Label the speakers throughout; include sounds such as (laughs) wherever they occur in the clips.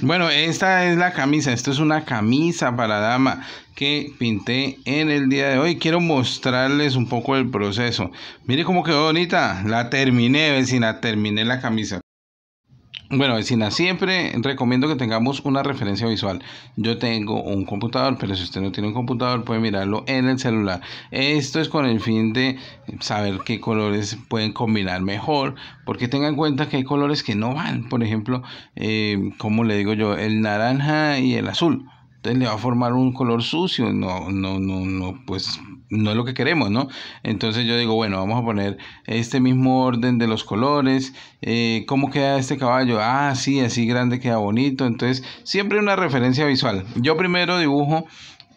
Speaker 1: Bueno, esta es la camisa, esto es una camisa para dama que pinté en el día de hoy. Quiero mostrarles un poco el proceso. Mire cómo quedó bonita, la terminé, vecina, terminé la camisa. Bueno, vecina, siempre recomiendo que tengamos una referencia visual. Yo tengo un computador, pero si usted no tiene un computador, puede mirarlo en el celular. Esto es con el fin de saber qué colores pueden combinar mejor, porque tenga en cuenta que hay colores que no van. Por ejemplo, eh, como le digo yo, el naranja y el azul. Entonces le va a formar un color sucio. No, no, no, no, pues no es lo que queremos, ¿no? Entonces yo digo, bueno, vamos a poner este mismo orden de los colores, eh, cómo queda este caballo, ah, sí, así grande queda bonito, entonces siempre una referencia visual. Yo primero dibujo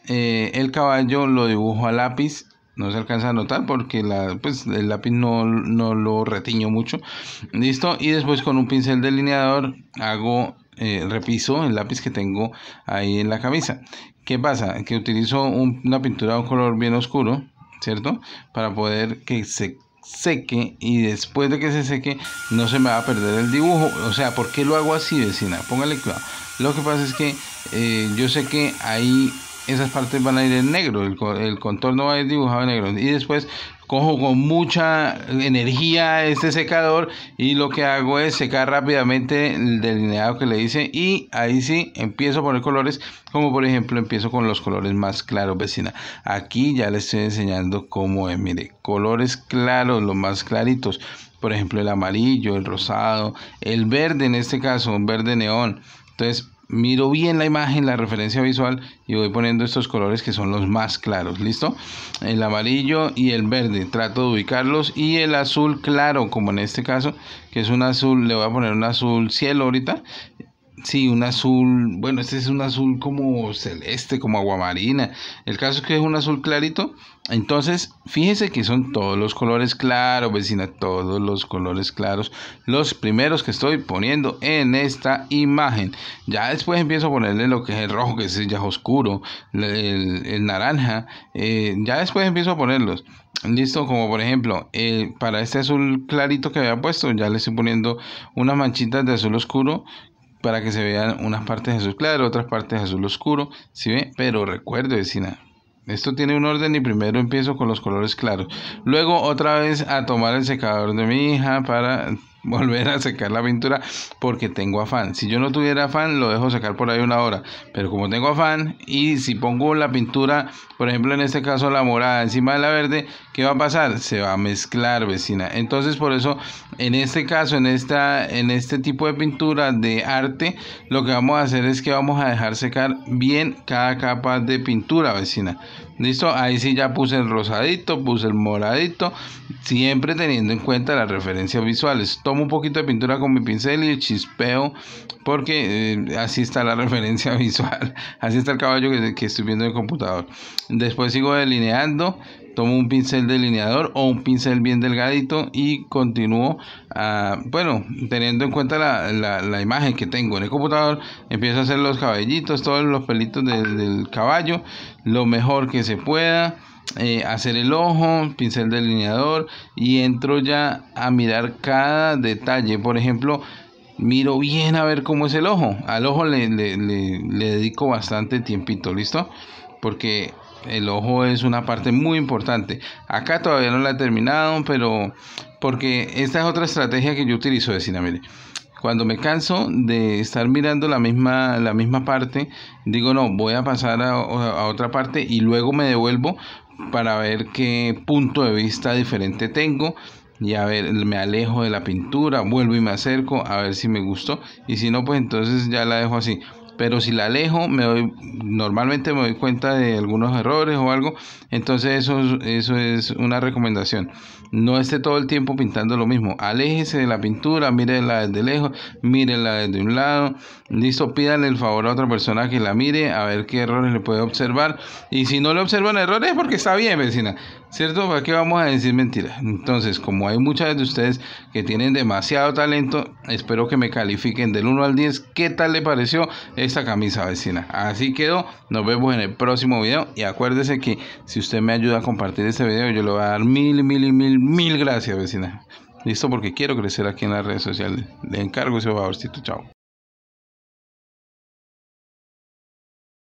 Speaker 1: eh, el caballo, lo dibujo a lápiz, no se alcanza a notar porque la, pues, el lápiz no, lo retiño mucho. Listo. Y después con un pincel delineador hago, eh, repiso el lápiz que tengo ahí en la camisa. ¿Qué pasa? Que utilizo una pintura de un color bien oscuro, ¿cierto? Para poder que se seque y después de que se seque no se me va a perder el dibujo. O sea, ¿por qué lo hago así, vecina? Póngale cuidado. Lo que pasa es que eh, yo sé que hay esas partes van a ir en negro, el, contorno va a ir dibujado en negro. Y después cojo con mucha energía este secador y lo que hago es secar rápidamente el delineado que le hice y ahí sí empiezo a poner colores como por ejemplo empiezo con los colores más claros vecina aquí ya le estoy enseñando cómo es mire colores claros los más claritos por ejemplo el amarillo el rosado el verde en este caso un verde neón entonces miro bien la imagen, la referencia visual y voy poniendo estos colores que son los más claros, ¿listo? El amarillo y el verde, trato de ubicarlos y el azul claro, como en este caso, que es un azul, le voy a poner un azul cielo ahorita Sí, un azul, bueno, este es un azul como celeste, como aguamarina. El caso es que es un azul clarito. Entonces, fíjese que son todos los colores claros, vecina, todos los colores claros. Los primeros que estoy poniendo en esta imagen. Ya después empiezo a ponerle lo que es el rojo, que es ya oscuro, el, naranja. Eh, ya después empiezo a ponerlos. Listo, como por ejemplo, eh, para este azul clarito que había puesto, ya le estoy poniendo unas manchitas de azul oscuro para que se vean unas partes de azul claro, otras partes de azul oscuro, ¿sí ve? Pero recuerde, vecina, esto tiene un orden y primero empiezo con los colores claros. Luego otra vez a tomar el secador de mi hija para volver a secar la pintura porque tengo afán. Si yo no tuviera afán, lo dejo sacar por ahí una hora. Pero como tengo afán y si pongo la pintura, por ejemplo en este caso la morada encima de la verde, ¿qué va a pasar? Se va a mezclar, vecina. Entonces por eso en este caso, en, esta, en este tipo de pintura de arte, lo que vamos a hacer es que vamos a dejar secar bien cada capa de pintura, vecina. Listo, ahí sí ya puse el rosadito, puse el moradito siempre teniendo en cuenta las referencias visuales. Tomo un poquito de pintura con mi pincel y chispeo porque eh, así está la (laughs) referencia visual, así está el caballo que, estoy viendo en el computador. Después sigo delineando, tomo un pincel delineador o un pincel bien delgadito y continúo, ah, bueno, teniendo en cuenta la, imagen que tengo en el computador, empiezo a hacer los cabellitos, todos los pelitos del caballo, lo mejor que se pueda. Eh, hacer el ojo, pincel delineador y entro ya a mirar cada detalle. Por ejemplo, miro bien a ver cómo es el ojo. Al ojo le, dedico bastante tiempito, ¿listo? Porque el ojo es una parte muy importante. Acá todavía no la he terminado, pero porque esta es otra estrategia que yo utilizo, de mire, cuando me canso de estar mirando la misma, la misma parte, digo, no, voy a pasar a, a otra parte y luego me devuelvo para ver qué punto de vista diferente tengo y a ver, me alejo de la pintura, vuelvo y me acerco a ver si me gustó y si no, pues entonces ya la dejo así pero si la alejo, me doy, normalmente me doy cuenta de algunos errores o algo, entonces eso, eso es una recomendación. No esté todo el tiempo pintando lo mismo, aléjese de la pintura, mírela desde lejos, mírela desde un lado, listo, pídale el favor a otra persona que la mire, a ver qué errores le puede observar, y si no le observan errores, porque está bien, vecina, ¿cierto? ¿Para qué vamos a decir mentiras? Entonces, como hay muchas de ustedes que tienen demasiado talento, espero que me califiquen del 1 al 10, ¿qué tal le pareció? esta camisa vecina. Así quedó, nos vemos en el próximo video y acuérdese que si usted me ayuda a compartir este video yo le voy a dar mil, mil, mil, mil gracias vecina. Listo, porque quiero crecer aquí en las redes sociales. Le encargo ese favorcito, chao.